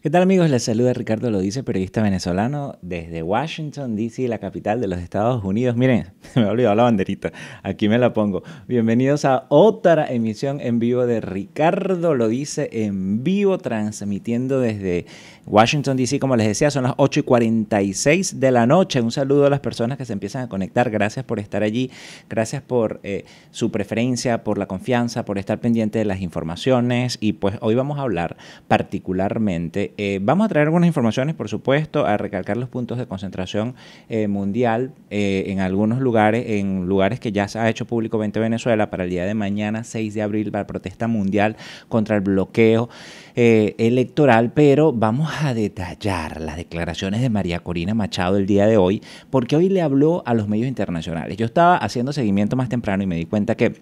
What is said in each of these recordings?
¿Qué tal amigos? Les saluda Ricardo Lo Dice, periodista venezolano desde Washington, D.C., la capital de los Estados Unidos. Miren, me he olvidado la banderita, aquí me la pongo. Bienvenidos a otra emisión en vivo de Ricardo Lo Dice en vivo, transmitiendo desde Washington, D.C., como les decía, son las 8 y 46 de la noche. Un saludo a las personas que se empiezan a conectar. Gracias por estar allí, gracias por eh, su preferencia, por la confianza, por estar pendiente de las informaciones. Y pues hoy vamos a hablar particularmente eh, vamos a traer algunas informaciones, por supuesto, a recalcar los puntos de concentración eh, mundial eh, en algunos lugares, en lugares que ya se ha hecho público 20 Venezuela para el día de mañana, 6 de abril, para protesta mundial contra el bloqueo electoral, pero vamos a detallar las declaraciones de María Corina Machado el día de hoy, porque hoy le habló a los medios internacionales. Yo estaba haciendo seguimiento más temprano y me di cuenta que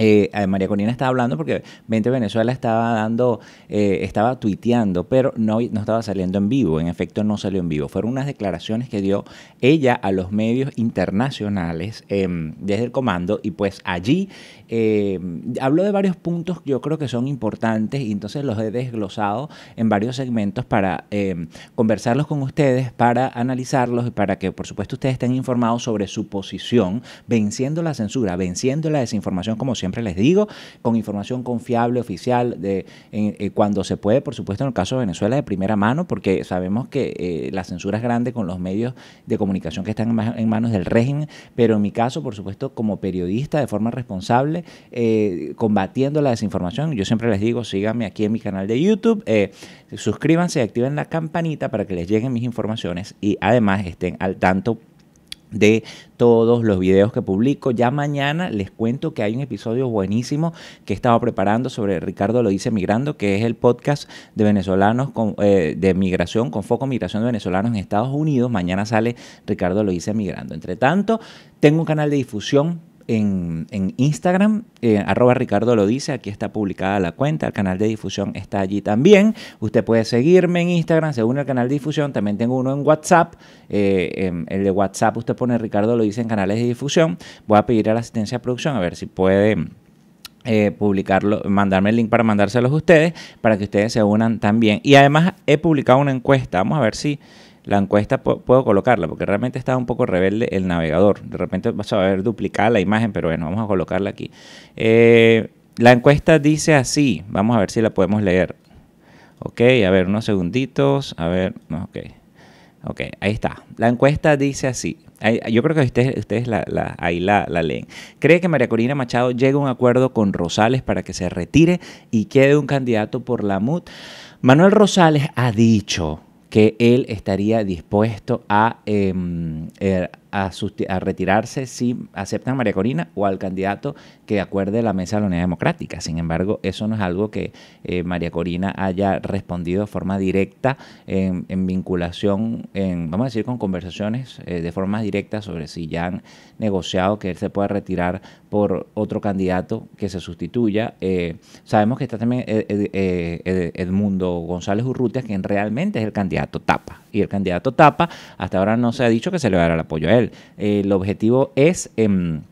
eh, eh, María Corina estaba hablando porque Vente Venezuela estaba dando, eh, estaba tuiteando, pero no, no estaba saliendo en vivo. En efecto, no salió en vivo. Fueron unas declaraciones que dio ella a los medios internacionales em, desde el comando y pues allí eh, hablo de varios puntos que yo creo que son importantes y entonces los he desglosado en varios segmentos para eh, conversarlos con ustedes, para analizarlos y para que por supuesto ustedes estén informados sobre su posición, venciendo la censura, venciendo la desinformación, como siempre les digo, con información confiable, oficial, de, eh, cuando se puede, por supuesto en el caso de Venezuela de primera mano, porque sabemos que eh, la censura es grande con los medios de comunicación que están en manos del régimen, pero en mi caso, por supuesto, como periodista de forma responsable, eh, combatiendo la desinformación. Yo siempre les digo, síganme aquí en mi canal de YouTube, eh, suscríbanse suscríbanse, activen la campanita para que les lleguen mis informaciones y además estén al tanto de todos los videos que publico. Ya mañana les cuento que hay un episodio buenísimo que he estado preparando sobre Ricardo lo dice migrando, que es el podcast de venezolanos con, eh, de migración con foco migración de venezolanos en Estados Unidos. Mañana sale Ricardo lo dice migrando. Entre tanto, tengo un canal de difusión en, Instagram, eh, arroba Ricardo lo dice, aquí está publicada la cuenta, el canal de difusión está allí también. Usted puede seguirme en Instagram, se une al canal de difusión, también tengo uno en WhatsApp, eh, em, el de WhatsApp usted pone Ricardo lo dice en canales de difusión. Voy a pedir a la asistencia de producción a ver si puede... Eh, publicarlo, mandarme el link para mandárselos a ustedes, para que ustedes se unan también. Y además he publicado una encuesta, vamos a ver si la encuesta puedo colocarla, porque realmente está un poco rebelde el navegador. De repente vas a ver duplicada la imagen, pero bueno, vamos a colocarla aquí. Eh, la encuesta dice así, vamos a ver si la podemos leer. Ok, a ver, unos segunditos, a ver, no, ok. Ok, ahí está. La encuesta dice así. Yo creo que ustedes, ustedes ahí la, leen. ¿Cree que María Corina Machado llega a un acuerdo con Rosales para que se retire y quede un candidato por la MUD? Manuel Rosales ha dicho que él estaría dispuesto a em, er, a, retirarse si aceptan a María Corina o al candidato que acuerde la mesa de la Unidad Democrática. Sin embargo, eso no es algo que eh, María Corina haya respondido de forma directa en, vinculación, en, vamos a decir, con conversaciones eh, de forma directa sobre si ya han negociado que él se pueda retirar por otro candidato que se sustituya. Eh, sabemos que está también Edmundo González Urrutia, quien realmente es el candidato tapa y el candidato Tapa, hasta ahora no se ha dicho que se le va el apoyo a él. el objetivo es... Em,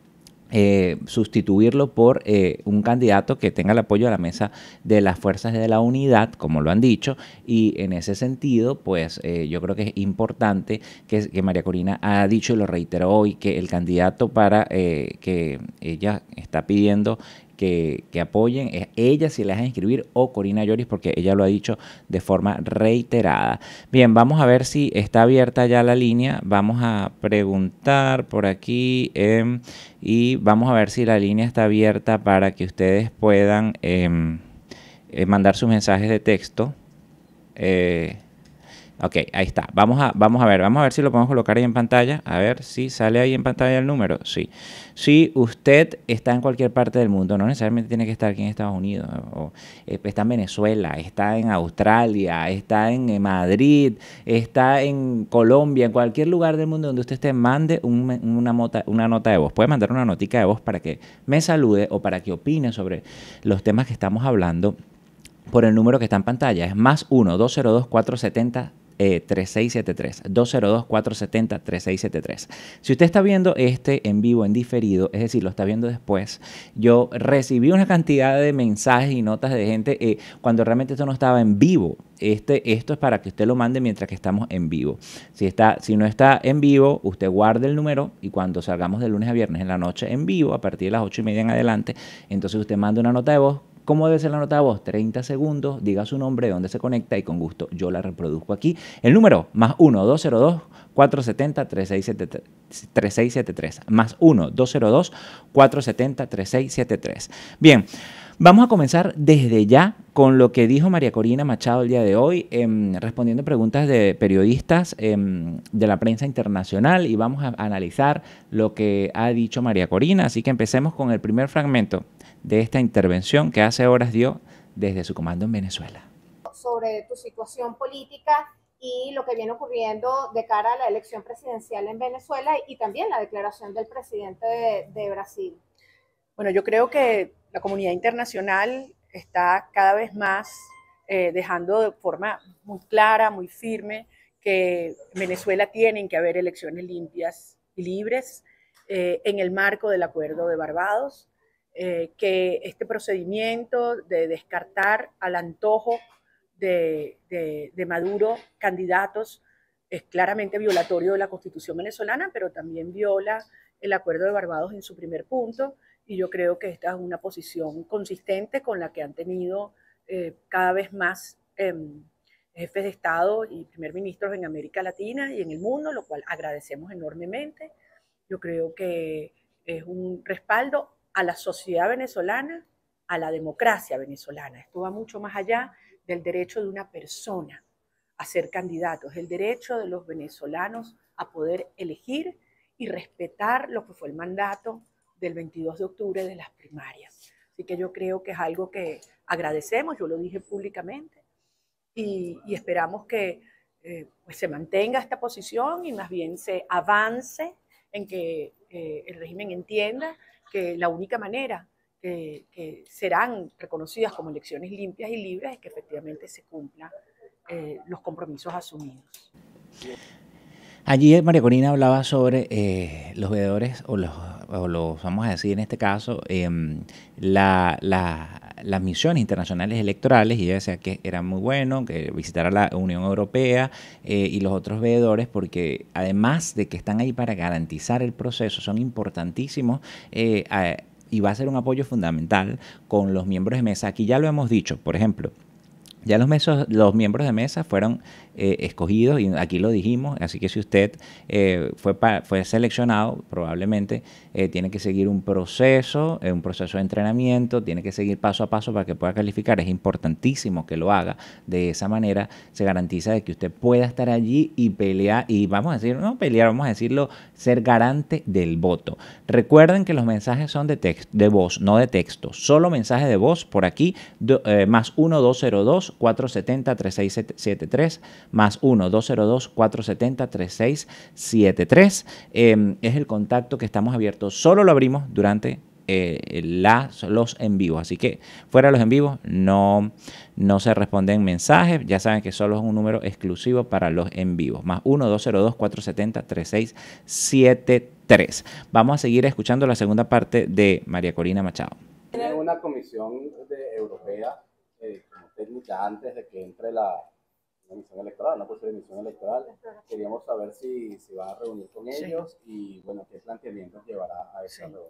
eh, sustituirlo por eh, un candidato que tenga el apoyo de la mesa de las fuerzas de la unidad, como lo han dicho, y en ese sentido, pues eh, yo creo que es importante que, que, María Corina ha dicho y lo reitero hoy, que el candidato para que ella está pidiendo que, apoyen. Ella si la dejan inscribir o Corina Lloris porque ella lo ha dicho de forma reiterada. Bien, vamos a ver si está abierta ya la línea. Vamos a preguntar por aquí em, y vamos a ver si la línea está abierta para que ustedes puedan em, eh, mandar sus mensajes de texto. Eh, Ok, ahí está. Vamos a, vamos a ver, vamos a ver si lo podemos colocar ahí en pantalla. A ver si sale ahí en pantalla el número. Sí. Si usted está en cualquier parte del mundo, no necesariamente tiene que estar aquí en Estados Unidos, o, eh, está en Venezuela, está en Australia, está en eh, Madrid, está en Colombia, en cualquier lugar del mundo donde usted esté, mande una, una nota de voz. Puede mandar una notica de voz para que me salude o para que opine sobre los temas que estamos hablando por el número que está en pantalla. Es más 1 202 470 eh, 3673. 202-470-3673. Si usted está viendo este en vivo, en diferido, es decir, lo está viendo después, yo recibí una cantidad de mensajes y notas de gente eh, cuando realmente esto no estaba en vivo. Este, esto es para que usted lo mande mientras que estamos en vivo. Si, está, si no está en vivo, usted guarde el número y cuando salgamos de lunes a viernes en la noche en vivo, a partir de las 8 y media en adelante, entonces usted manda una nota de voz ¿Cómo debe ser la nota de voz? 30 segundos, diga su nombre, dónde se conecta y con gusto yo la reproduzco aquí. El número, más 1, 202. 470-3673. Más 1-202-470-3673. Bien, vamos a comenzar desde ya con lo que dijo María Corina Machado el día de hoy, em, respondiendo preguntas de periodistas em, de la prensa internacional y vamos a analizar lo que ha dicho María Corina. Así que empecemos con el primer fragmento de esta intervención que hace horas dio desde su comando en Venezuela. Sobre tu situación política y lo que viene ocurriendo de cara a la elección presidencial en Venezuela y también la declaración del presidente de, Brasil. Bueno, yo creo que la comunidad internacional está cada vez más eh, dejando de forma muy clara, muy firme, que Venezuela tienen que haber elecciones limpias y libres eh, en el marco del acuerdo de Barbados. Eh, que este procedimiento de descartar al antojo de, Maduro candidatos es claramente violatorio de la Constitución venezolana, pero también viola el Acuerdo de Barbados en su primer punto, y yo creo que esta es una posición consistente con la que han tenido eh, cada vez más em, jefes de Estado y primer ministros en América Latina y en el mundo, lo cual agradecemos enormemente. Yo creo que es un respaldo a la sociedad venezolana, a la democracia venezolana. Esto va mucho más allá del derecho de una persona a ser candidato, es el derecho de los venezolanos a poder elegir y respetar lo que fue el mandato del 22 de octubre de las primarias. Así que yo creo que es algo que agradecemos, yo lo dije públicamente, y, esperamos que eh, pues se mantenga esta posición y más bien se avance en que eh, el régimen entienda que la única manera que, serán reconocidas como elecciones limpias y libres es que efectivamente se cumplan eh, los compromisos asumidos. Allí María Corina hablaba sobre eh, los veedores, o los, vamos a decir en este caso, em, la, la las misiones internacionales electorales y ella decía que era muy bueno que visitara la Unión Europea eh, y los otros veedores porque además de que están ahí para garantizar el proceso, son importantísimos. Eh, y va a ser un apoyo fundamental con los miembros de mesa. Aquí ya lo hemos dicho, por ejemplo, ya los, mesos, los miembros de mesa fueron eh, escogidos, y aquí lo dijimos, así que si usted eh, fue, fue seleccionado, probablemente eh, tiene que seguir un proceso, eh, un proceso de entrenamiento, tiene que seguir paso a paso para que pueda calificar, es importantísimo que lo haga, de esa manera se garantiza de que usted pueda estar allí y pelear, y vamos a decir, no pelear, vamos a decirlo, ser garante del voto. Recuerden que los mensajes son de, text, de voz, no de texto, solo mensaje de voz por aquí, más 1202 470 3673 más 1-202-470-3673. Em, es el contacto que estamos abiertos. Solo lo abrimos durante eh, los en vivo. Así que fuera de los en vivos no, no se responden mensajes. Ya saben que solo es un número exclusivo para los en vivos. Más 1-202-470-3673. Vamos a seguir escuchando la segunda parte de María Corina Machado. Tiene una comisión de europea eh, como técnica antes de que entre la, una misión electoral, una misión electoral. Queríamos saber si se va a reunir con ellos y, bueno, qué planteamientos llevará a esa reunión.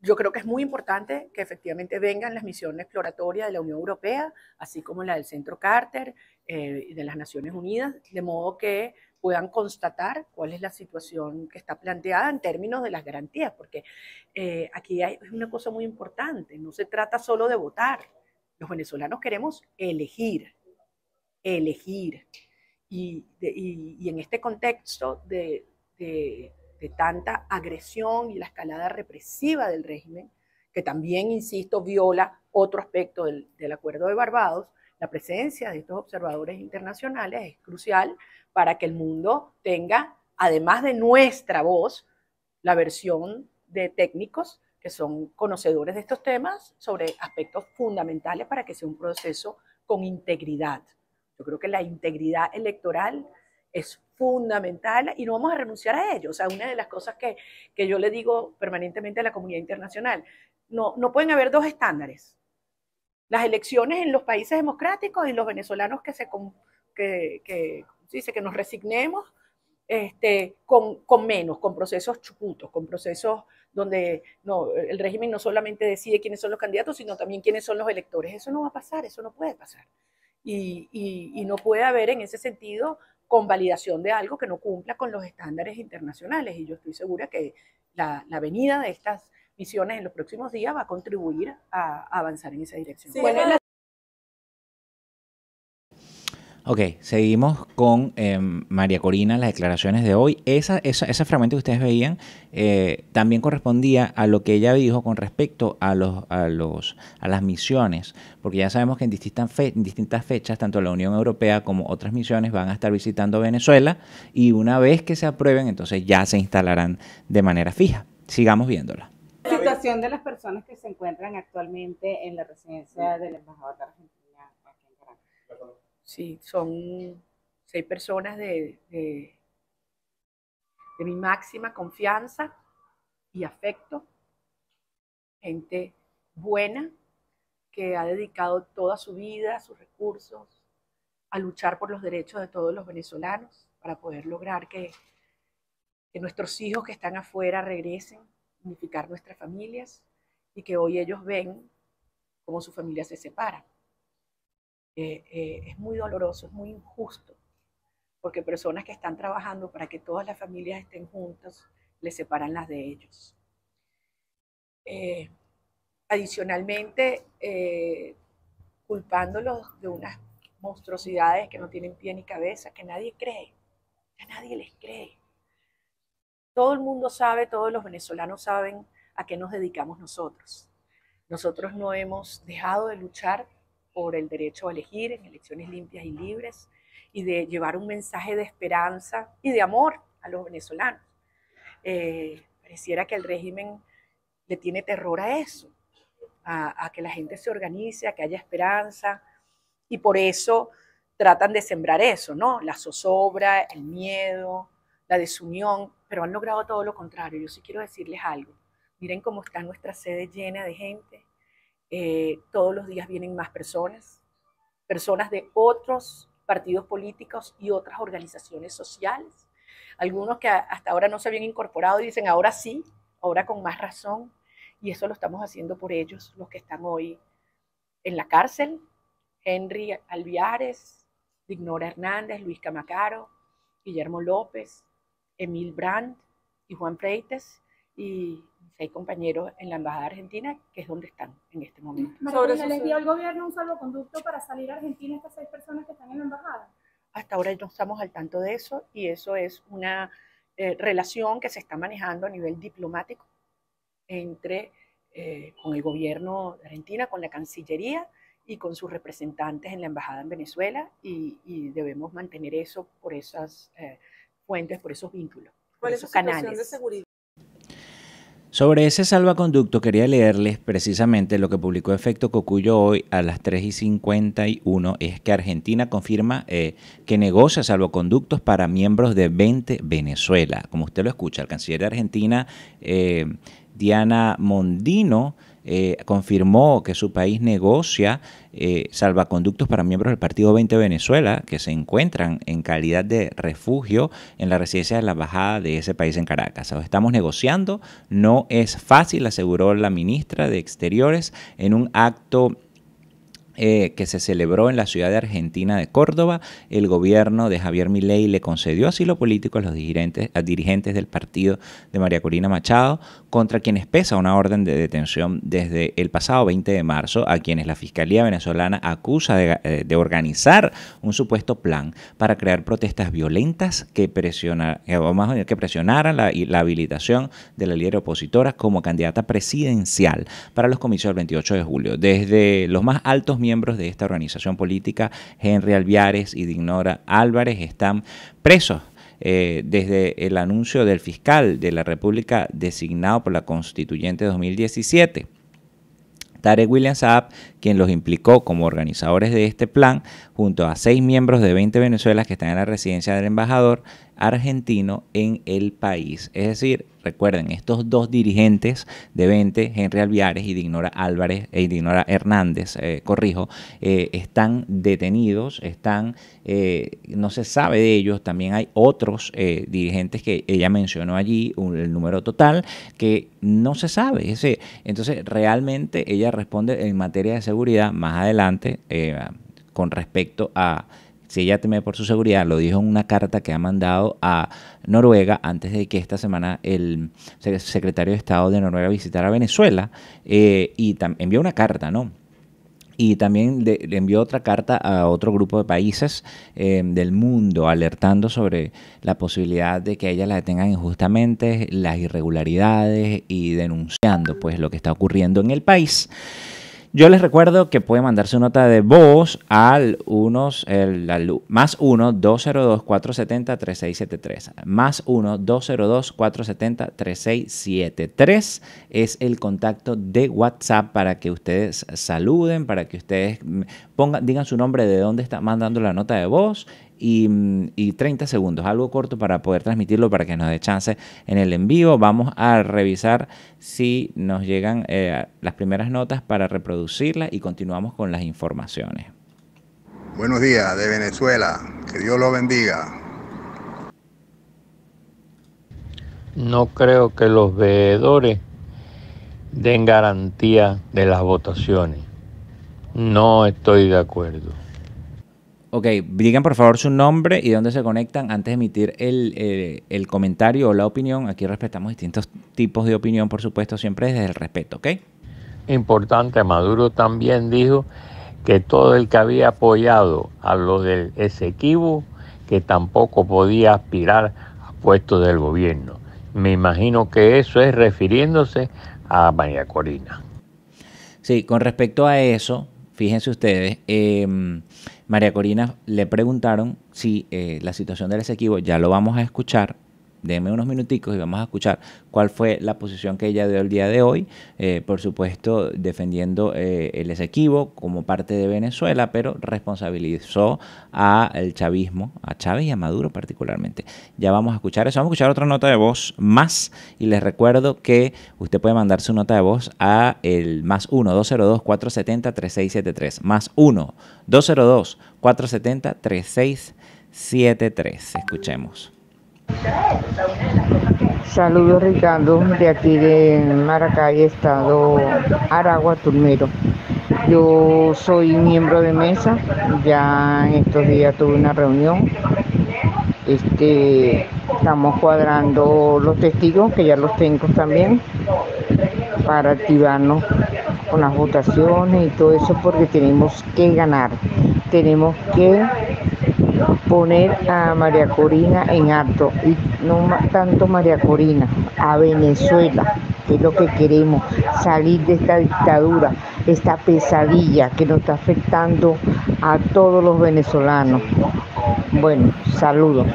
Yo creo que es muy importante que efectivamente vengan las misiones exploratorias de la Unión Europea, así como la del Centro Carter y eh, de las Naciones Unidas, de modo que puedan constatar cuál es la situación que está planteada en términos de las garantías, porque eh, aquí hay una cosa muy importante, no se trata solo de votar, los venezolanos queremos elegir, elegir. Y, en este contexto de, tanta agresión y la escalada represiva del régimen, que también, insisto, viola otro aspecto del, del, Acuerdo de Barbados, la presencia de estos observadores internacionales es crucial para que el mundo tenga, además de nuestra voz, la versión de técnicos que son conocedores de estos temas sobre aspectos fundamentales para que sea un proceso con integridad. Yo creo que la integridad electoral es fundamental y no vamos a renunciar a ello. O sea, una de las cosas que, que yo le digo permanentemente a la comunidad internacional, no, no pueden haber dos estándares. Las elecciones en los países democráticos y los venezolanos que se que, dice que nos resignemos este, con, con, menos, con procesos chuputos, con procesos donde no, el régimen no solamente decide quiénes son los candidatos, sino también quiénes son los electores. Eso no va a pasar, eso no puede pasar y, no puede haber en ese sentido convalidación de algo que no cumpla con los estándares internacionales. Y yo estoy segura que la, venida de estas misiones en los próximos días va a contribuir a, avanzar en esa dirección. Ok, seguimos con em, María Corina, las declaraciones de hoy. Esa, esa, ese fragmento que ustedes veían eh, también correspondía a lo que ella dijo con respecto a, los, a, los, a las misiones, porque ya sabemos que en distintas, en distintas fechas, tanto la Unión Europea como otras misiones van a estar visitando Venezuela y una vez que se aprueben, entonces ya se instalarán de manera fija. Sigamos viéndola. La situación de las personas que se encuentran actualmente en la residencia del embajador de Sí, son seis personas de, mi máxima confianza y afecto, gente buena que ha dedicado toda su vida, sus recursos, a luchar por los derechos de todos los venezolanos para poder lograr que, que nuestros hijos que están afuera regresen, unificar nuestras familias y que hoy ellos ven cómo su familia se separa. Eh, eh, es muy doloroso, es muy injusto, porque personas que están trabajando para que todas las familias estén juntas, les separan las de ellos. Eh, adicionalmente, culpándolos de unas monstruosidades que no tienen pie ni cabeza, que nadie cree, que nadie les cree. Todo el mundo sabe, todos los venezolanos saben a qué nos dedicamos nosotros. Nosotros no hemos dejado de luchar por el derecho a elegir en elecciones limpias y libres y de llevar un mensaje de esperanza y de amor a los venezolanos. Eh, pareciera que el régimen le tiene terror a eso, a, a que la gente se organice, a que haya esperanza y por eso tratan de sembrar eso, ¿no? La zozobra, el miedo, la desunión, pero han logrado todo lo contrario. Yo sí quiero decirles algo. Miren cómo está nuestra sede llena de gente eh, todos los días vienen más personas, personas de otros partidos políticos y otras organizaciones sociales. Algunos que hasta ahora no se habían incorporado dicen ahora sí, ahora con más razón. Y eso lo estamos haciendo por ellos, los que están hoy en la cárcel. Henry Alviares, Dignora Hernández, Luis Camacaro, Guillermo López, Emil Brandt y Juan Freites y hay compañeros en la Embajada Argentina, que es donde están en este momento. ¿Se les dio al gobierno un salvoconducto para salir a Argentina estas seis personas que están en la Embajada? Hasta ahora no estamos al tanto de eso y eso es una eh, relación que se está manejando a nivel diplomático entre eh, con el gobierno de Argentina, con la Cancillería y con sus representantes en la Embajada en Venezuela y, debemos mantener eso por esas eh, fuentes, por esos vínculos. ¿Cuál por esos canales. de seguridad? Sobre ese salvaconducto quería leerles precisamente lo que publicó Efecto Cocuyo hoy a las tres y 51, es que Argentina confirma eh, que negocia salvoconductos para miembros de 20 Venezuela. Como usted lo escucha, el canciller de Argentina, eh, Diana Mondino, eh, confirmó que su país negocia eh, salvaconductos para miembros del Partido 20 Venezuela que se encuentran en calidad de refugio en la residencia de la embajada de ese país en Caracas. estamos negociando, no es fácil, aseguró la ministra de Exteriores en un acto eh, que se celebró en la ciudad de Argentina de Córdoba. El gobierno de Javier Milei le concedió asilo político a los dirigentes, a dirigentes del partido de María Corina Machado, contra quienes pesa una orden de detención desde el pasado 20 de marzo, a quienes la Fiscalía venezolana acusa eh, de, organizar un supuesto plan para crear protestas violentas que, eh, que presionaran la, habilitación de la líder opositora como candidata presidencial para los comicios del 28 de julio. Desde los más altos miembros de esta organización política, Henry Alviares y Dignora Álvarez, están presos. Eh, desde el anuncio del fiscal de la República designado por la Constituyente 2017. Tarek William Saab, quien los implicó como organizadores de este plan, junto a seis miembros de 20 Venezuelas que están en la residencia del embajador argentino en el país. Es decir, recuerden, estos dos dirigentes de 20, Henry Alviares y Dignora Álvarez e Dignora Hernández, eh, corrijo, eh, están detenidos, están, no se sabe de ellos, también hay otros dirigentes que ella mencionó allí, el número total, que no se sabe. entonces, realmente ella responde en materia de seguridad más adelante eh, con respecto a si ella teme por su seguridad, lo dijo en una carta que ha mandado a Noruega antes de que esta semana el secretario de Estado de Noruega visitara Venezuela eh, y envió una carta, ¿no? y también le, envió otra carta a otro grupo de países eh, del mundo alertando sobre la posibilidad de que ella la detengan injustamente, las irregularidades y denunciando pues lo que está ocurriendo en el país. Yo les recuerdo que pueden mandar su nota de voz al, unos, el, más 1-202-470-3673. Más 1-202-470-3673 es el contacto de WhatsApp para que ustedes saluden, para que ustedes digan su nombre, de dónde está mandando la nota de voz y, y 30 segundos, algo corto para poder transmitirlo, para que nos dé chance en el envío Vamos a revisar si nos llegan eh, las primeras notas para reproducirlas y continuamos con las informaciones. Buenos días de Venezuela, que Dios lo bendiga. No creo que los veedores den garantía de las votaciones. No estoy de acuerdo. Ok, digan por favor su nombre y dónde se conectan antes de emitir el, comentario o la opinión. Aquí respetamos distintos tipos de opinión, por supuesto, siempre desde el respeto, ¿ok? Importante, Maduro también dijo que todo el que había apoyado a lo del Esequibo, que tampoco podía aspirar a puestos del gobierno. Me imagino que eso es refiriéndose a María Corina. Sí, con respecto a eso, fíjense ustedes, eh, María Corina le preguntaron si eh, la situación del Esequibo, ya lo vamos a escuchar, denme unos minuticos y vamos a escuchar cuál fue la posición que ella dio el día de hoy, eh, por supuesto defendiendo eh, el Esequibo como parte de Venezuela, pero responsabilizó al chavismo, a Chávez y a Maduro particularmente. Ya vamos a escuchar eso, vamos a escuchar otra nota de voz más y les recuerdo que usted puede mandar su nota de voz a el más 1 202 470 3673, más 1 202 470 3673. Escuchemos. Saludos Ricardo, de aquí de Maracay, Estado Aragua, Turmero. Yo soy miembro de mesa, ya en estos días tuve una reunión. Este, estamos cuadrando los testigos, que ya los tengo también, para activarnos con las votaciones y todo eso, porque tenemos que ganar, tenemos que poner a María Corina en acto, y no tanto María Corina, a Venezuela, que es lo que queremos, salir de esta dictadura, esta pesadilla que nos está afectando a todos los venezolanos. Bueno, saludos.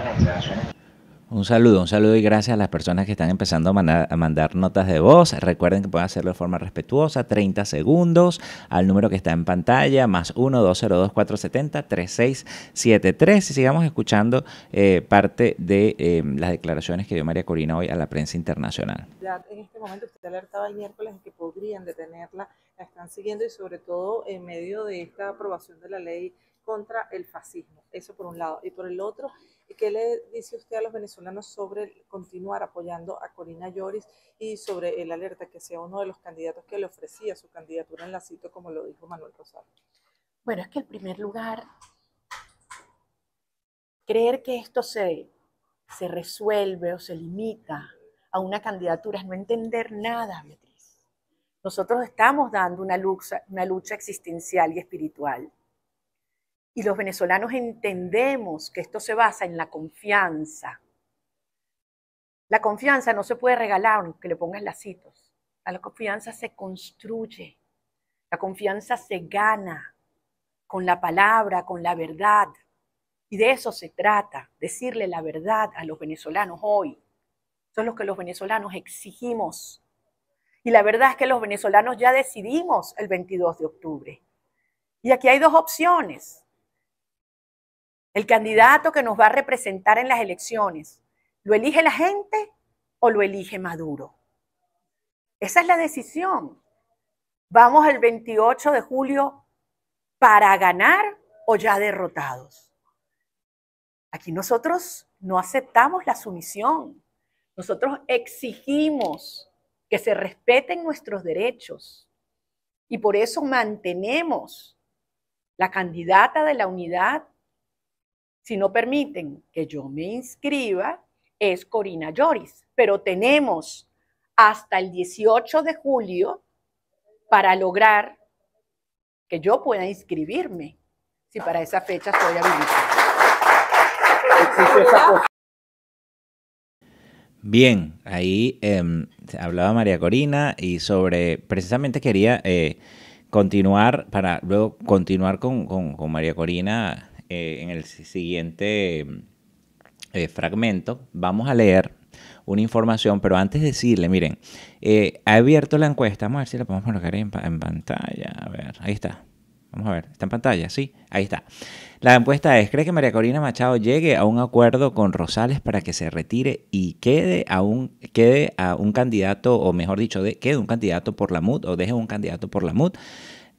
Un saludo, un saludo y gracias a las personas que están empezando a mandar, notas de voz. Recuerden que pueden hacerlo de forma respetuosa, 30 segundos, al número que está en pantalla, más 1-202-470-3673. Y sigamos escuchando eh, parte de eh, las declaraciones que dio María Corina hoy a la prensa internacional. en este momento usted alertaba el miércoles que podrían detenerla, la están siguiendo y sobre todo en medio de esta aprobación de la ley contra el fascismo. Eso por un lado. Y por el otro, ¿Qué le dice usted a los venezolanos sobre continuar apoyando a Corina Lloris y sobre el alerta que sea uno de los candidatos que le ofrecía su candidatura en la cita, como lo dijo Manuel Rosario? Bueno, es que en primer lugar, creer que esto se, se resuelve o se limita a una candidatura es no entender nada, Beatriz. Nosotros estamos dando una lucha, una lucha existencial y espiritual y los venezolanos entendemos que esto se basa en la confianza. La confianza no se puede regalar aunque le pongas lacitos. La confianza se construye. La confianza se gana con la palabra, con la verdad. Y de eso se trata, decirle la verdad a los venezolanos hoy. Son los que los venezolanos exigimos. Y la verdad es que los venezolanos ya decidimos el 22 de octubre. Y aquí hay dos opciones. El candidato que nos va a representar en las elecciones, ¿lo elige la gente o lo elige Maduro? Esa es la decisión. ¿Vamos el 28 de julio para ganar o ya derrotados? Aquí nosotros no aceptamos la sumisión. Nosotros exigimos que se respeten nuestros derechos y por eso mantenemos la candidata de la unidad si no permiten que yo me inscriba, es Corina Lloris. Pero tenemos hasta el 18 de julio para lograr que yo pueda inscribirme, si para esa fecha estoy habilitada. Bien, ahí em, hablaba María Corina y sobre, precisamente quería eh, continuar, para luego continuar con María Corina eh, en el siguiente mm, eh, fragmento, vamos a leer una información, pero antes de decirle, miren, eh, ha abierto la encuesta, vamos a ver si la podemos colocar en, pantalla, a ver, ahí está. Vamos a ver, ¿está en pantalla? Sí, ahí está. La encuesta es, ¿cree que María Corina Machado llegue a un acuerdo con Rosales para que se retire y quede a un, quede a un candidato, o mejor dicho, de, quede un candidato por la MUD o deje un candidato por la MUD?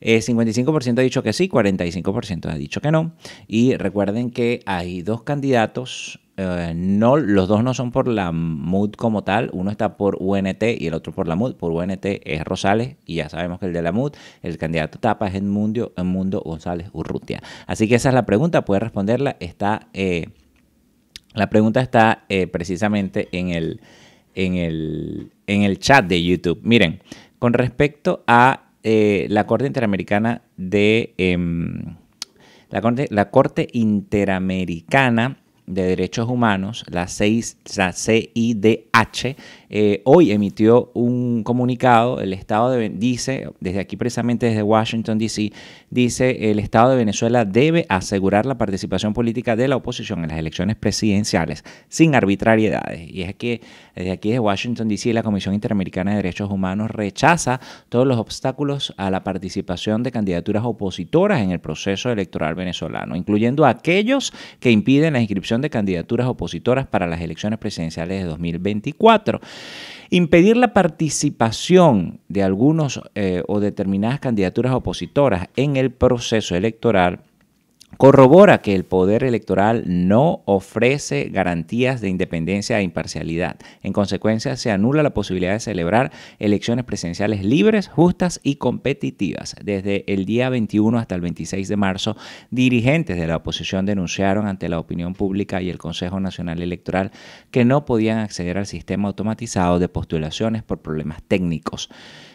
55% eh, ha dicho que sí, 45% ha dicho que no. Y recuerden que hay dos candidatos. Eh, no, los dos no son por la MUD como tal, uno está por UNT y el otro por la MUD. Por UNT es Rosales y ya sabemos que el de la MUD, el candidato tapa es Edmundo, mundo González Urrutia. Así que esa es la pregunta, puede responderla. Está, eh, la pregunta está precisamente en el, el, en el chat de YouTube. Miren, con respecto a eh, la Corte Interamericana de... Eh, la, corte, la Corte Interamericana de Derechos Humanos, la, 6, la CIDH, eh, hoy emitió un comunicado, el Estado de, dice, desde aquí precisamente desde Washington, D.C., dice, el Estado de Venezuela debe asegurar la participación política de la oposición en las elecciones presidenciales sin arbitrariedades. Y es que desde aquí desde Washington, D.C., la Comisión Interamericana de Derechos Humanos rechaza todos los obstáculos a la participación de candidaturas opositoras en el proceso electoral venezolano, incluyendo aquellos que impiden la inscripción de candidaturas opositoras para las elecciones presidenciales de 2024. Impedir la participación de algunos eh, o determinadas candidaturas opositoras en el proceso electoral corrobora que el poder electoral no ofrece garantías de independencia e imparcialidad. En consecuencia, se anula la posibilidad de celebrar elecciones presidenciales libres, justas y competitivas. Desde el día 21 hasta el 26 de marzo, dirigentes de la oposición denunciaron ante la opinión pública y el Consejo Nacional Electoral que no podían acceder al sistema automatizado de postulaciones por problemas técnicos.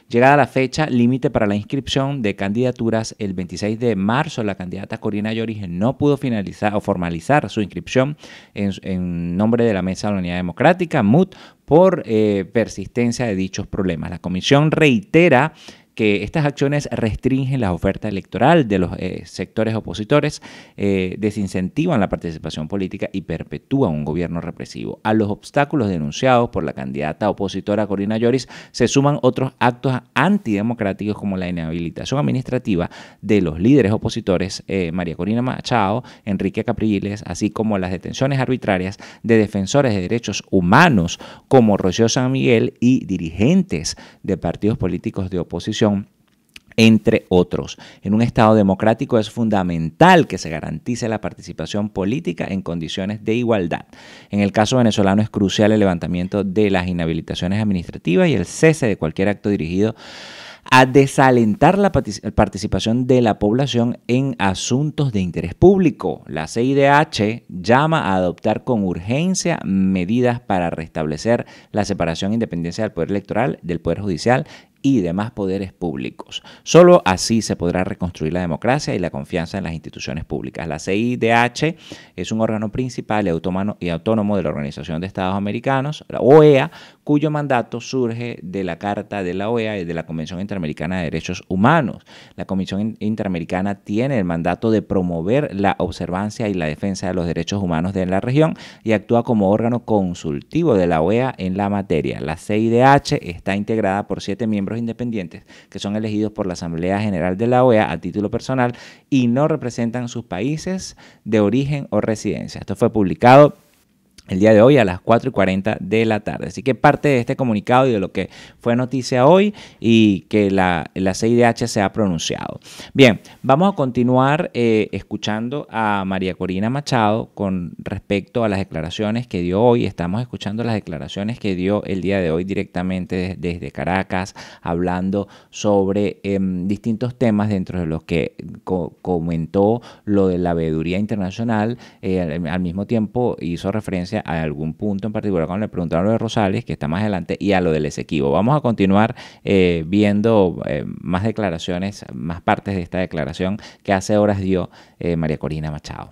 Llegada la fecha límite para la inscripción de candidaturas, el 26 de marzo la candidata Corina Lloris no pudo finalizar o formalizar su inscripción en, nombre de la Mesa de la Unidad Democrática, MUT, por eh, persistencia de dichos problemas. La comisión reitera que estas acciones restringen la oferta electoral de los eh, sectores opositores, eh, desincentivan la participación política y perpetúan un gobierno represivo. A los obstáculos denunciados por la candidata opositora Corina Lloris se suman otros actos antidemocráticos como la inhabilitación administrativa de los líderes opositores eh, María Corina Machado, Enrique Capriles, así como las detenciones arbitrarias de defensores de derechos humanos como Rocío San Miguel y dirigentes de partidos políticos de oposición entre otros. En un Estado democrático es fundamental que se garantice la participación política en condiciones de igualdad. En el caso venezolano es crucial el levantamiento de las inhabilitaciones administrativas y el cese de cualquier acto dirigido a desalentar la participación de la población en asuntos de interés público. La CIDH llama a adoptar con urgencia medidas para restablecer la separación e independencia del poder electoral, del poder judicial y demás poderes públicos. Solo así se podrá reconstruir la democracia y la confianza en las instituciones públicas. La CIDH es un órgano principal y autónomo de la Organización de Estados Americanos, la OEA, cuyo mandato surge de la Carta de la OEA y de la Convención Interamericana de Derechos Humanos. La Comisión Interamericana tiene el mandato de promover la observancia y la defensa de los derechos humanos de la región y actúa como órgano consultivo de la OEA en la materia. La CIDH está integrada por siete miembros independientes que son elegidos por la Asamblea General de la OEA a título personal y no representan sus países de origen o residencia. Esto fue publicado el día de hoy a las 4 y de la tarde. Así que parte de este comunicado y de lo que fue noticia hoy y que la, la CIDH se ha pronunciado. Bien, vamos a continuar eh, escuchando a María Corina Machado con respecto a las declaraciones que dio hoy. Estamos escuchando las declaraciones que dio el día de hoy directamente desde, Caracas, hablando sobre em, distintos temas dentro de los que comentó lo de la veeduría internacional. Eh, al mismo tiempo hizo referencia a algún punto en particular cuando le preguntaron lo de Rosales, que está más adelante, y a lo del Esequibo. Vamos a continuar eh, viendo eh, más declaraciones, más partes de esta declaración que hace horas dio eh, María Corina Machado.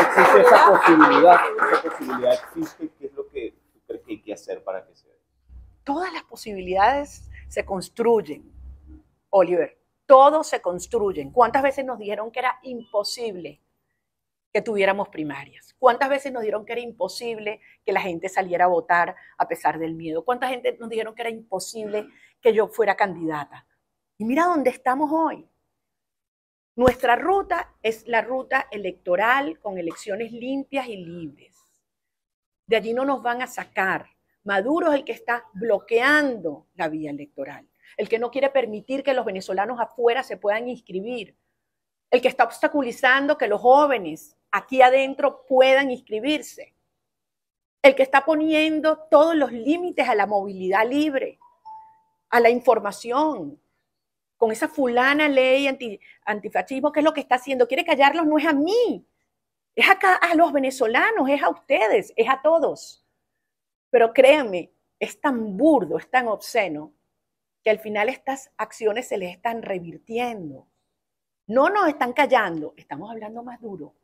Existe esa posibilidad, esa posibilidad ¿qué es lo que crees que hay que hacer para que se Todas las posibilidades se construyen, Oliver, todo se construyen. ¿Cuántas veces nos dijeron que era imposible? que tuviéramos primarias. ¿Cuántas veces nos dijeron que era imposible que la gente saliera a votar a pesar del miedo? ¿Cuánta gente nos dijeron que era imposible que yo fuera candidata? Y mira dónde estamos hoy. Nuestra ruta es la ruta electoral con elecciones limpias y libres. De allí no nos van a sacar. Maduro es el que está bloqueando la vía electoral, el que no quiere permitir que los venezolanos afuera se puedan inscribir, el que está obstaculizando que los jóvenes aquí adentro puedan inscribirse. El que está poniendo todos los límites a la movilidad libre, a la información, con esa fulana ley anti, antifascismo, que es lo que está haciendo? Quiere callarlos, no es a mí, es acá a los venezolanos, es a ustedes, es a todos. Pero créanme, es tan burdo, es tan obsceno, que al final estas acciones se les están revirtiendo. No nos están callando, estamos hablando más duro.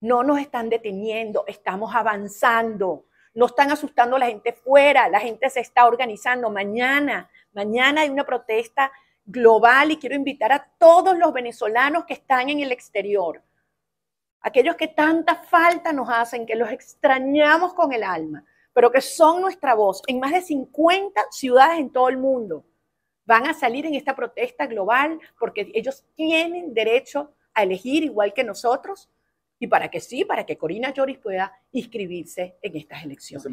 No nos están deteniendo, estamos avanzando. No están asustando a la gente fuera, la gente se está organizando. Mañana, mañana hay una protesta global y quiero invitar a todos los venezolanos que están en el exterior, aquellos que tanta falta nos hacen, que los extrañamos con el alma, pero que son nuestra voz en más de 50 ciudades en todo el mundo. Van a salir en esta protesta global porque ellos tienen derecho a elegir igual que nosotros y para que sí, para que Corina Lloris pueda inscribirse en estas elecciones.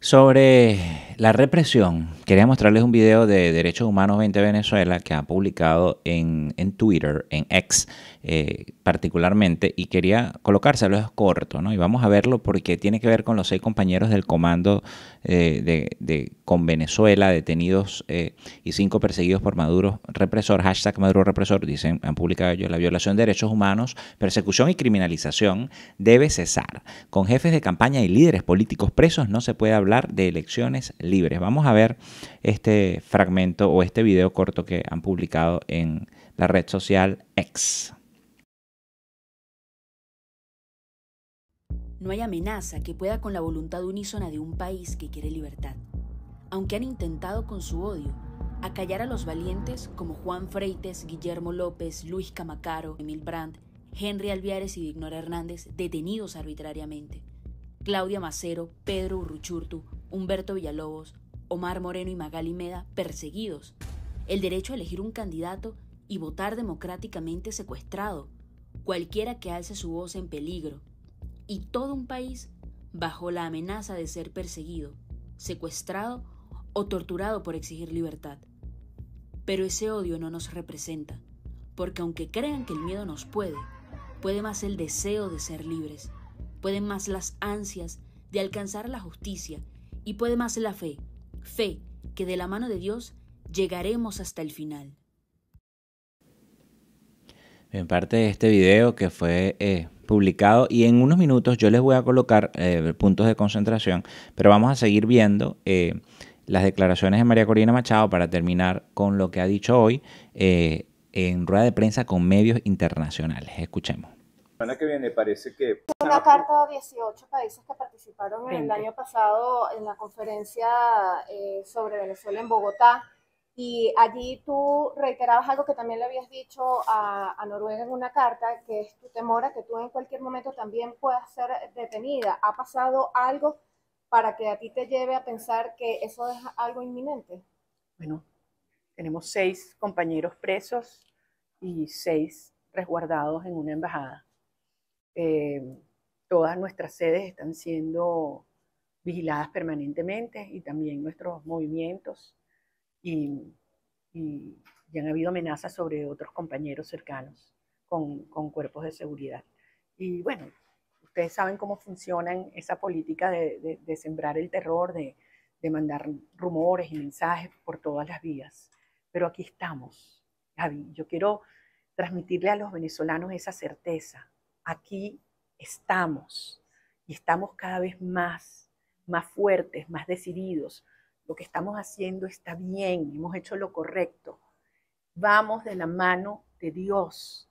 Sobre la represión. Quería mostrarles un video de Derechos Humanos 20 Venezuela que ha publicado en, Twitter, en X eh, particularmente, y quería colocárselo es corto, ¿no? Y vamos a verlo porque tiene que ver con los seis compañeros del comando eh, de, con Venezuela detenidos eh, y cinco perseguidos por Maduro represor, hashtag Maduro represor, dicen, han publicado ellos, la violación de derechos humanos, persecución y criminalización debe cesar. Con jefes de campaña y líderes políticos presos no se puede hablar de elecciones libres. Vamos a ver este fragmento o este video corto que han publicado en la red social X. No hay amenaza que pueda con la voluntad unísona de un país que quiere libertad. Aunque han intentado con su odio acallar a los valientes como Juan Freites, Guillermo López, Luis Camacaro, Emil Brandt, Henry Alviares y Dignora Hernández, detenidos arbitrariamente. Claudia Macero, Pedro Urruchurtu, Humberto Villalobos, Omar Moreno y Magali Meda perseguidos, el derecho a elegir un candidato y votar democráticamente secuestrado, cualquiera que alce su voz en peligro, y todo un país bajo la amenaza de ser perseguido, secuestrado o torturado por exigir libertad. Pero ese odio no nos representa, porque aunque crean que el miedo nos puede, puede más el deseo de ser libres pueden más las ansias de alcanzar la justicia y puede más la fe, fe que de la mano de Dios llegaremos hasta el final. En parte de este video que fue eh, publicado y en unos minutos yo les voy a colocar eh, puntos de concentración, pero vamos a seguir viendo eh, las declaraciones de María Corina Machado para terminar con lo que ha dicho hoy en rueda de prensa con medios internacionales. Escuchemos que viene parece que... Una carta de 18 países que participaron el año pasado en la conferencia eh, sobre Venezuela en Bogotá. Y allí tú reiterabas algo que también le habías dicho a, a, Noruega en una carta, que es tu temor a que tú en cualquier momento también puedas ser detenida. ¿Ha pasado algo para que a ti te lleve a pensar que eso es algo inminente? Bueno, tenemos seis compañeros presos y seis resguardados en una embajada. Eh, todas nuestras sedes están siendo vigiladas permanentemente y también nuestros movimientos y, ya han habido amenazas sobre otros compañeros cercanos con, cuerpos de seguridad. Y bueno, ustedes saben cómo funciona esa política de, sembrar el terror, de, de mandar rumores y mensajes por todas las vías. Pero aquí estamos, Javi. Yo quiero transmitirle a los venezolanos esa certeza aquí estamos y estamos cada vez más, más fuertes, más decididos. Lo que estamos haciendo está bien, hemos hecho lo correcto. Vamos de la mano de Dios.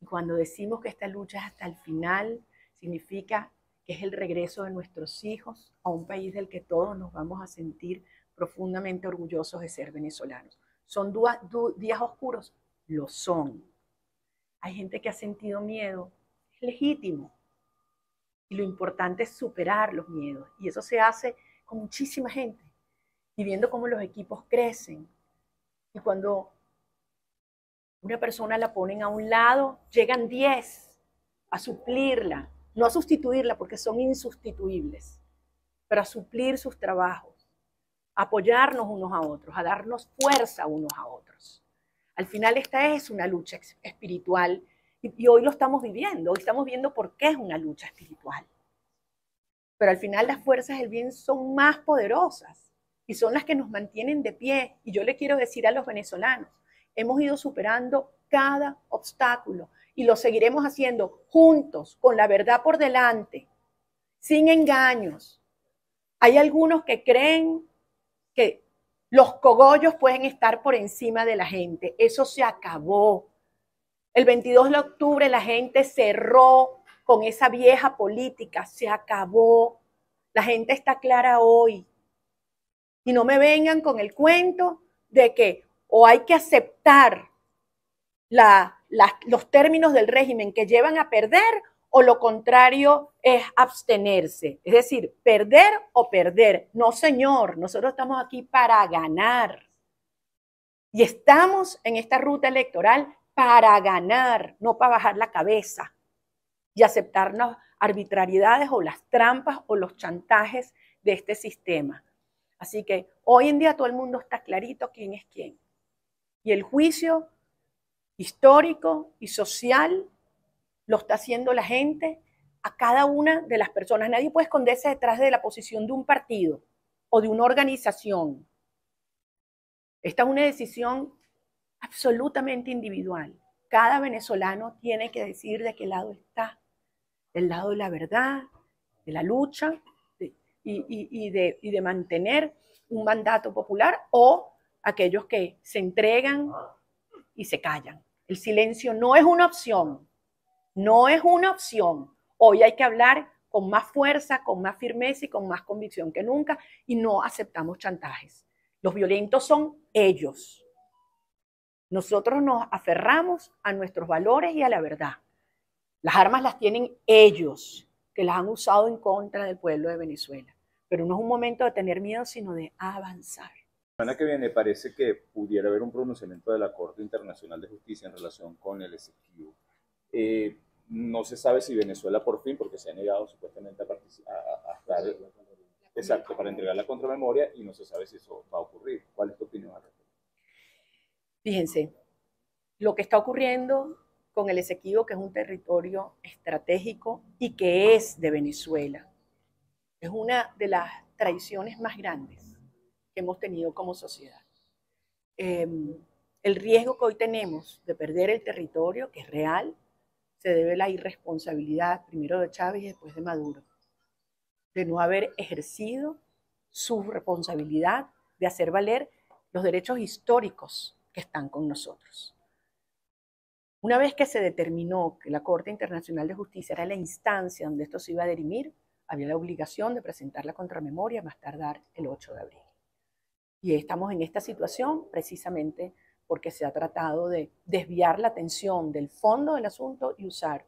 Y cuando decimos que esta lucha es hasta el final, significa que es el regreso de nuestros hijos a un país del que todos nos vamos a sentir profundamente orgullosos de ser venezolanos. ¿Son días oscuros? Lo son hay gente que ha sentido miedo, es legítimo. Y lo importante es superar los miedos. Y eso se hace con muchísima gente. Y viendo cómo los equipos crecen. Y cuando una persona la ponen a un lado, llegan 10 a suplirla. No a sustituirla porque son insustituibles, pero a suplir sus trabajos, a apoyarnos unos a otros, a darnos fuerza unos a otros. Al final esta es una lucha espiritual y, hoy lo estamos viviendo, hoy estamos viendo por qué es una lucha espiritual. Pero al final las fuerzas del bien son más poderosas y son las que nos mantienen de pie. Y yo le quiero decir a los venezolanos, hemos ido superando cada obstáculo y lo seguiremos haciendo juntos, con la verdad por delante, sin engaños. Hay algunos que creen que los cogollos pueden estar por encima de la gente. Eso se acabó. El 22 de octubre la gente cerró con esa vieja política. Se acabó. La gente está clara hoy. Y no me vengan con el cuento de que o hay que aceptar los términos del régimen que llevan a perder o lo contrario es abstenerse, es decir, perder o perder. No, señor, nosotros estamos aquí para ganar. Y estamos en esta ruta electoral para ganar, no para bajar la cabeza y aceptarnos arbitrariedades o las trampas o los chantajes de este sistema. Así que hoy en día todo el mundo está clarito quién es quién. Y el juicio histórico y social lo está haciendo la gente a cada una de las personas. Nadie puede esconderse detrás de la posición de un partido o de una organización. Esta es una decisión absolutamente individual. Cada venezolano tiene que decir de qué lado está, del lado de la verdad, de la lucha y de mantener un mandato popular o aquellos que se entregan y se callan. El silencio no es una opción, no es una opción. Hoy hay que hablar con más fuerza, con más firmeza y con más convicción que nunca y no aceptamos chantajes. Los violentos son ellos. Nosotros nos aferramos a nuestros valores y a la verdad. Las armas las tienen ellos, que las han usado en contra del pueblo de Venezuela. Pero no es un momento de tener miedo, sino de avanzar. La semana que viene parece que pudiera haber un pronunciamiento de la Corte Internacional de Justicia en relación con el SQ. No se sabe si Venezuela por fin, porque se ha negado supuestamente a, estar, exacto, para entregar la contramemoria y no se sabe si eso va a ocurrir. ¿Cuál es tu opinión al respecto? Fíjense, lo que está ocurriendo con el Esequibo, que es un territorio estratégico y que es de Venezuela, es una de las traiciones más grandes que hemos tenido como sociedad. Em, el riesgo que hoy tenemos de perder el territorio, que es real, se debe la irresponsabilidad primero de Chávez y después de Maduro, de no haber ejercido su responsabilidad de hacer valer los derechos históricos que están con nosotros. Una vez que se determinó que la Corte Internacional de Justicia era la instancia donde esto se iba a derimir, había la obligación de presentar la contramemoria más tardar el 8 de abril. Y estamos en esta situación precisamente porque se ha tratado de desviar la atención del fondo del asunto y usar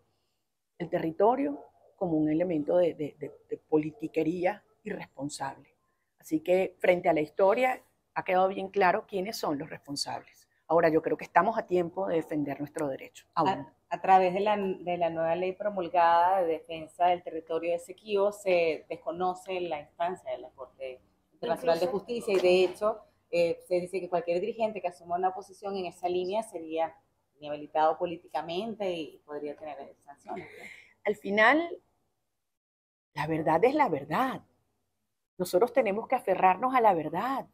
el territorio como un elemento de, politiquería irresponsable. Así que frente a la historia ha quedado bien claro quiénes son los responsables. Ahora yo creo que estamos a tiempo de defender nuestro derecho. A, través de la, de la nueva ley promulgada de defensa del territorio de Esequibo se desconoce la instancia de la Corte Internacional de Justicia y de hecho eh, se dice que cualquier dirigente que asuma una posición en esa línea sería inhabilitado políticamente y podría tener sanciones. Al final, la verdad es la verdad. Nosotros tenemos que aferrarnos a la verdad.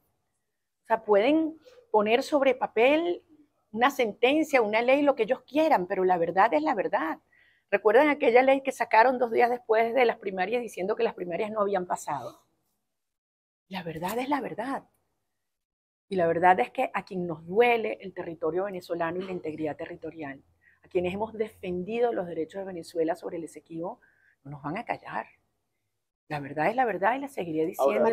O sea, pueden poner sobre papel una sentencia, una ley, lo que ellos quieran, pero la verdad es la verdad. ¿Recuerdan aquella ley que sacaron dos días después de las primarias diciendo que las primarias no habían pasado? La verdad es la verdad. Y la verdad es que a quien nos duele el territorio venezolano y la integridad territorial, a quienes hemos defendido los derechos de Venezuela sobre el Esequibo, no nos van a callar. La verdad es la verdad y la seguiré diciendo.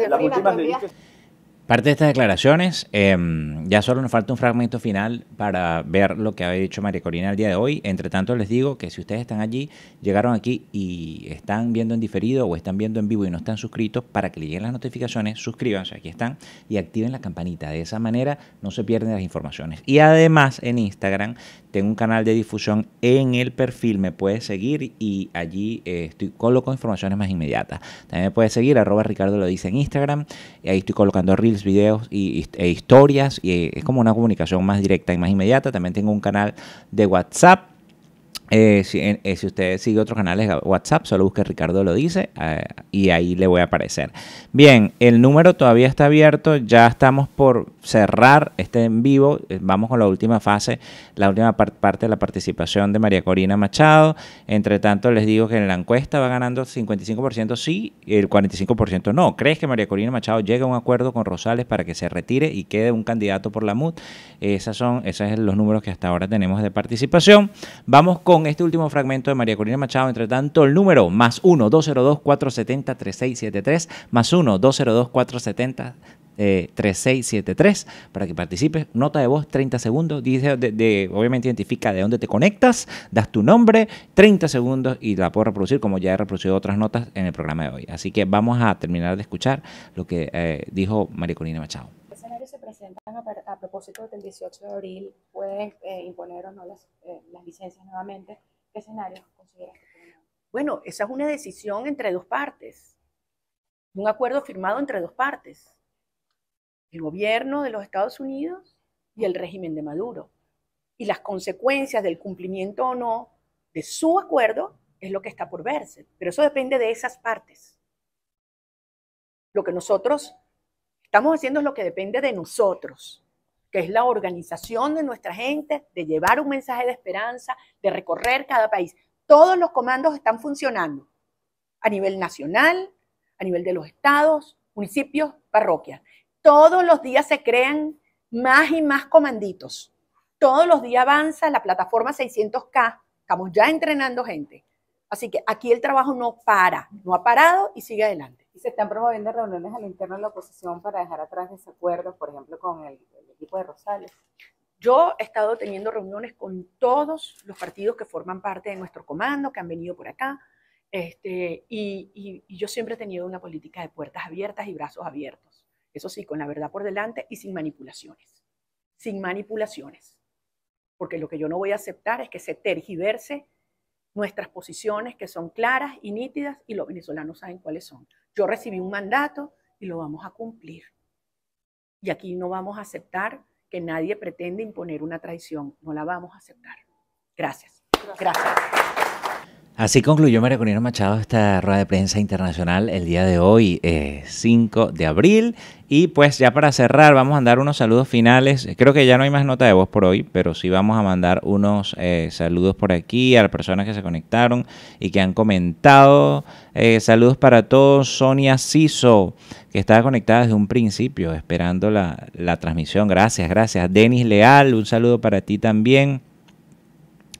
Parte de estas declaraciones, em, ya solo nos falta un fragmento final para ver lo que ha dicho María Corina el día de hoy. Entre tanto, les digo que si ustedes están allí, llegaron aquí y están viendo en diferido o están viendo en vivo y no están suscritos, para que le lleguen las notificaciones, suscríbanse, aquí están, y activen la campanita. De esa manera no se pierden las informaciones. Y además en Instagram tengo un canal de difusión en el perfil, me puedes seguir y allí eh, estoy coloco informaciones más inmediatas. También me puedes seguir, arroba Ricardo lo dice en Instagram, y ahí estoy colocando reels, videos y, e historias, y eh, es como una comunicación más directa y más inmediata. También tengo un canal de WhatsApp eh, eh, si, usted sigue otros canales WhatsApp, solo busque Ricardo lo dice eh, y ahí le voy a aparecer. Bien, el número todavía está abierto, ya estamos por cerrar este en vivo, vamos con la última fase, la última parte de la participación de María Corina Machado. Entre tanto, les digo que en la encuesta va ganando 55% sí y el 45% no. ¿Crees que María Corina Machado llega a un acuerdo con Rosales para que se retire y quede un candidato por la MUD? Esas son, esos son los números que hasta ahora tenemos de participación. Vamos con este último fragmento de María Corina Machado. Entre tanto, el número más 1-202-470-3673, más 1-202-470. 3673 eh, para que participes. Nota de voz 30 segundos. Dice, de, obviamente identifica de dónde te conectas, das tu nombre, 30 segundos y la puedo reproducir como ya he reproducido otras notas en el programa de hoy. Así que vamos a terminar de escuchar lo que eh, dijo María Corina Machado a, propósito del 18 de abril pueden eh, imponer o no las, eh, las, licencias nuevamente, ¿qué escenario consideran? Bueno, esa es una decisión entre dos partes, un acuerdo firmado entre dos partes, el gobierno de los Estados Unidos y el régimen de Maduro. Y las consecuencias del cumplimiento o no de su acuerdo es lo que está por verse, pero eso depende de esas partes. Lo que nosotros estamos haciendo lo que depende de nosotros, que es la organización de nuestra gente, de llevar un mensaje de esperanza, de recorrer cada país. Todos los comandos están funcionando a nivel nacional, a nivel de los estados, municipios, parroquias. Todos los días se crean más y más comanditos. Todos los días avanza la plataforma 600K. Estamos ya entrenando gente. Así que aquí el trabajo no para, no ha parado y sigue adelante. Y se están promoviendo reuniones al interno de la oposición para dejar atrás desacuerdos, por ejemplo, con el, equipo de Rosales. Yo he estado teniendo reuniones con todos los partidos que forman parte de nuestro comando, que han venido por acá, este, y, yo siempre he tenido una política de puertas abiertas y brazos abiertos. Eso sí, con la verdad por delante y sin manipulaciones. Sin manipulaciones. Porque lo que yo no voy a aceptar es que se tergiverse nuestras posiciones que son claras y nítidas y los venezolanos saben cuáles son. Yo recibí un mandato y lo vamos a cumplir. Y aquí no vamos a aceptar que nadie pretende imponer una traición, no la vamos a aceptar. Gracias. Gracias. Así concluyó María Machado esta rueda de prensa internacional el día de hoy, 5 eh, de abril. Y pues ya para cerrar, vamos a mandar unos saludos finales. Creo que ya no hay más nota de voz por hoy, pero sí vamos a mandar unos eh, saludos por aquí a las personas que se conectaron y que han comentado. Eh, saludos para todos. Sonia Siso, que estaba conectada desde un principio, esperando la, la transmisión. Gracias, gracias. Denis Leal, un saludo para ti también.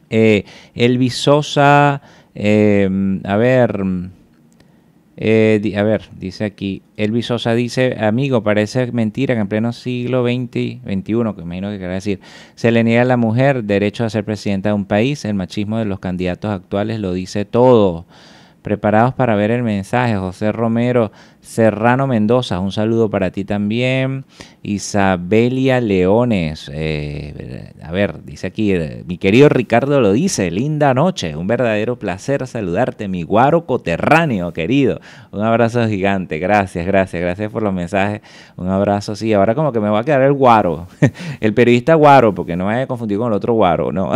Elvis Sosa. Em, a ver. Eh, a ver, dice aquí, Elvis Sosa dice, amigo, parece mentira que en pleno siglo XX, XXI, que imagino que quería decir, se le niega a la mujer derecho a ser presidenta de un país, el machismo de los candidatos actuales lo dice todo. Preparados para ver el mensaje, José Romero, Serrano Mendoza, un saludo para ti también. Isabelia Leones, eh, a ver, dice aquí, eh, mi querido Ricardo lo dice, linda noche, un verdadero placer saludarte, mi guaro coterráneo, querido. Un abrazo gigante, gracias, gracias, gracias por los mensajes, un abrazo, sí, ahora como que me va a quedar el guaro, el periodista guaro, porque no me haya confundido con el otro guaro, no.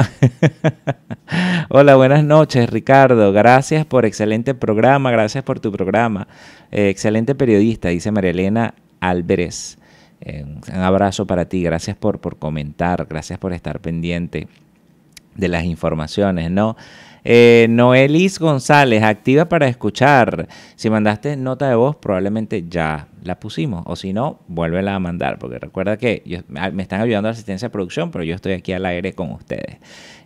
Hola, buenas noches, Ricardo, gracias por excelente programa, gracias por tu programa, eh, excelente excelente periodista, dice María Elena Álvarez. Eh, un abrazo para ti, gracias por, por comentar, gracias por estar pendiente de las informaciones, ¿no? Eh, Noelis González, activa para escuchar. Si mandaste nota de voz, probablemente ya la pusimos. O si no, vuélvela a mandar. Porque recuerda que ah, me están ayudando a la asistencia de producción, pero yo estoy aquí al aire con ustedes.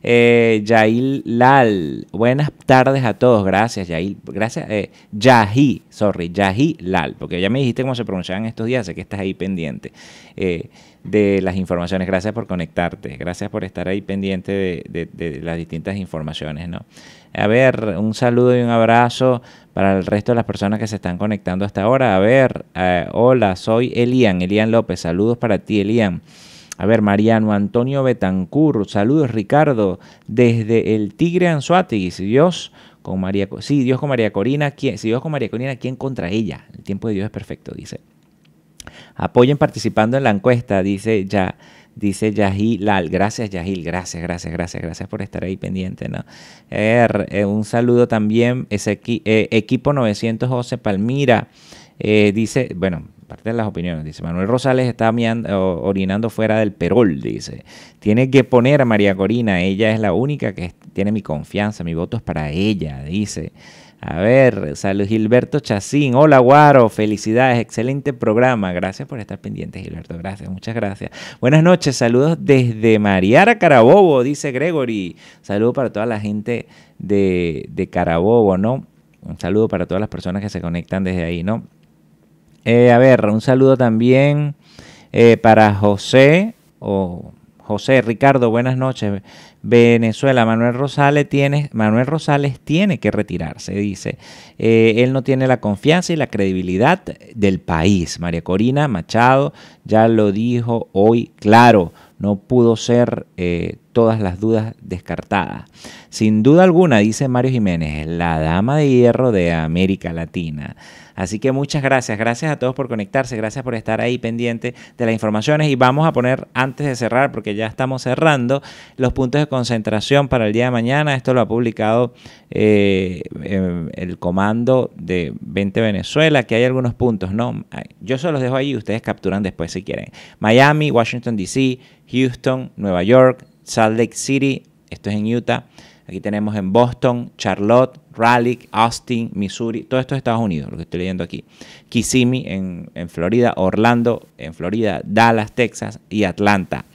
Eh, Yail Lal, buenas tardes a todos, gracias Yail, gracias, eh, Yahi, sorry, Yahi Lal, porque ya me dijiste cómo se pronunciaban estos días, sé que estás ahí pendiente eh, de las informaciones, gracias por conectarte, gracias por estar ahí pendiente de, las distintas informaciones, ¿no? A ver, un saludo y un abrazo para el resto de las personas que se están conectando hasta ahora. A ver, eh, hola, soy Elian, Elian López, saludos para ti, Elian. A ver, Mariano Antonio Betancur, saludos Ricardo, desde el Tigre Anzuati. si Dios con María, sí, Dios con María Corina, si Dios con María Corina, ¿quién contra ella? El tiempo de Dios es perfecto, dice. Apoyen participando en la encuesta, dice ya. Dice Yahil gracias Yahil, gracias, gracias, gracias, gracias por estar ahí pendiente. ¿no? Er, eh, un saludo también, ese eh, equipo 911 Palmira, eh, dice, bueno, de las opiniones. Dice Manuel Rosales está orinando fuera del perol. Dice: Tiene que poner a María Corina. Ella es la única que tiene mi confianza. Mi voto es para ella. Dice. A ver, saludos Gilberto Chacín. Hola, Guaro. Felicidades. Excelente programa. Gracias por estar pendiente, Gilberto. Gracias, muchas gracias. Buenas noches. Saludos desde Mariara Carabobo, dice Gregory. saludo para toda la gente de, de Carabobo, ¿no? Un saludo para todas las personas que se conectan desde ahí, ¿no? Eh, a ver, un saludo también eh, para José o José Ricardo, buenas noches. Venezuela, Manuel Rosales tiene, Manuel Rosales tiene que retirarse, dice. Eh, él no tiene la confianza y la credibilidad del país. María Corina Machado ya lo dijo hoy, claro, no pudo ser todas las dudas descartadas. Sin duda alguna, dice Mario Jiménez, la dama de hierro de América Latina. Así que muchas gracias, gracias a todos por conectarse, gracias por estar ahí pendiente de las informaciones y vamos a poner antes de cerrar, porque ya estamos cerrando, los puntos de concentración para el día de mañana. Esto lo ha publicado eh, eh, el comando de 20 Venezuela, que hay algunos puntos, ¿no? Yo se los dejo ahí, y ustedes capturan después si quieren. Miami, Washington, D.C., Houston, Nueva York, Salt Lake City, esto es en Utah. Aquí tenemos en Boston, Charlotte, Raleigh, Austin, Missouri, todo esto es Estados Unidos, lo que estoy leyendo aquí. Kissimmee en, Florida, Orlando en Florida, Dallas, Texas y Atlanta.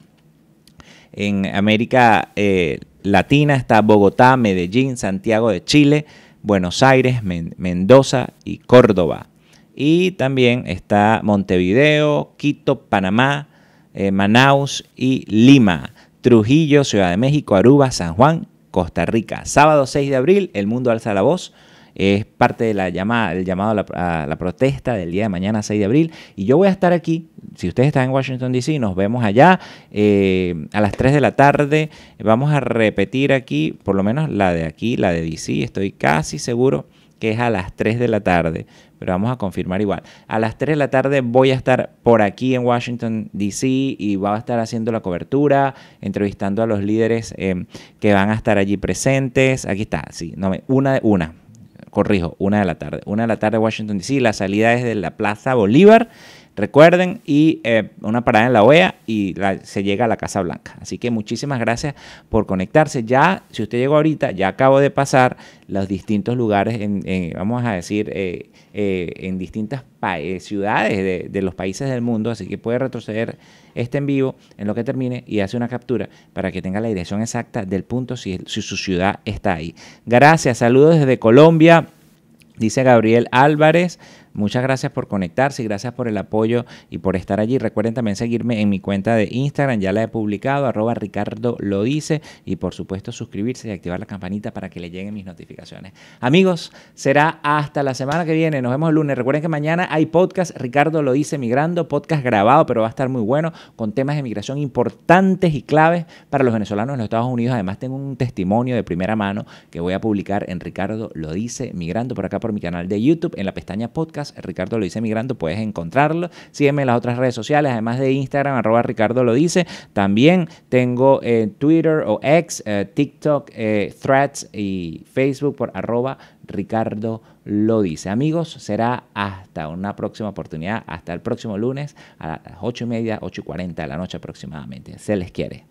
En América eh, Latina está Bogotá, Medellín, Santiago de Chile, Buenos Aires, Mendoza y Córdoba. Y también está Montevideo, Quito, Panamá, eh, Manaus y Lima. Trujillo, Ciudad de México, Aruba, San Juan, Costa Rica. Sábado 6 de abril, el mundo alza la voz. Es parte del de llamado a la, a la, protesta del día de mañana, 6 de abril. Y yo voy a estar aquí. Si ustedes están en Washington, D.C., nos vemos allá eh, a las 3 de la tarde. Vamos a repetir aquí, por lo menos la de aquí, la de D.C., estoy casi seguro que es a las 3 de la tarde, pero vamos a confirmar igual. A las 3 de la tarde voy a estar por aquí en Washington, D.C. y va a estar haciendo la cobertura, entrevistando a los líderes em, que van a estar allí presentes. Aquí está, sí, no me, una, una, corrijo, una de la tarde. Una de la tarde Washington, D.C. La salida es de la Plaza Bolívar recuerden, y eh, una parada en la OEA y se llega a la Casa Blanca. Así que muchísimas gracias por conectarse. Ya, si usted llegó ahorita, ya acabo de pasar los distintos lugares, en, vamos a decir, eh, eh, en distintas ciudades de, los países del mundo, así que puede retroceder este en vivo en lo que termine y hace una captura para que tenga la dirección exacta del punto si su ciudad está ahí. Gracias, saludos desde Colombia, dice Gabriel Álvarez. Muchas gracias por conectarse, gracias por el apoyo y por estar allí. Recuerden también seguirme en mi cuenta de Instagram, ya la he publicado, arroba Ricardo lo dice y por supuesto suscribirse y activar la campanita para que le lleguen mis notificaciones. Amigos, será hasta la semana que viene, nos vemos el lunes. Recuerden que mañana hay podcast, Ricardo lo dice migrando, podcast grabado, pero va a estar muy bueno con temas de migración importantes y claves para los venezolanos en los Estados Unidos. Además tengo un testimonio de primera mano que voy a publicar en Ricardo lo dice migrando por acá por mi canal de YouTube en la pestaña podcast Ricardo lo dice migrando, puedes encontrarlo. Sígueme en las otras redes sociales, además de Instagram, arroba Ricardo lo dice. También tengo eh, Twitter o X, eh, TikTok, eh, Threads y Facebook por arroba Ricardo lo dice. Amigos, será hasta una próxima oportunidad, hasta el próximo lunes a las 8 y media, 8 y 40 de la noche aproximadamente. Se les quiere.